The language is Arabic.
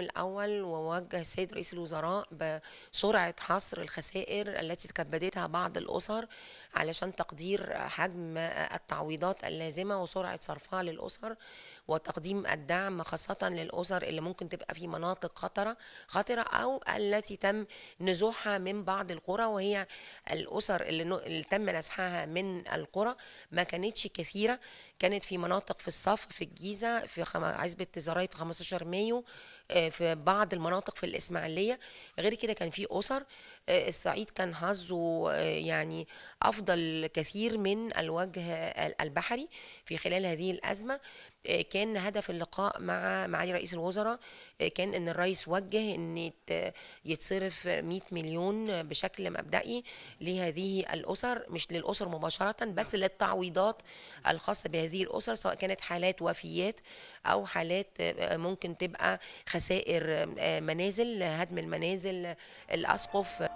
الحكم الأول ووجه السيد رئيس الوزراء بسرعة حصر الخسائر التي تكبدتها بعض الأسر علشان تقدير حجم التعويضات اللازمة وسرعة صرفها للأسر وتقديم الدعم خاصة للأسر اللي ممكن تبقى في مناطق خطرة خطرة أو التي تم نزوحها من بعض القرى وهي الأسر اللي تم نزحها من القرى ما كانتش كثيرة كانت في مناطق في الصف في الجيزة في عزبة الزرايب في 15 مايو آه، في بعض المناطق في الاسماعيليه غير كده كان في اسر آه، الصعيد كان حظه آه، يعني افضل كثير من الوجه البحري في خلال هذه الازمه آه، كان هدف اللقاء مع معالي رئيس الوزراء كان ان الرئيس وجه ان يتصرف 100 مليون بشكل مبدئي لهذه الاسر مش للاسر مباشره بس للتعويضات الخاصه بهذه الاسر سواء كانت حالات وفيات او حالات ممكن تبقى خسائر سائر آه، منازل هدم المنازل الأسقف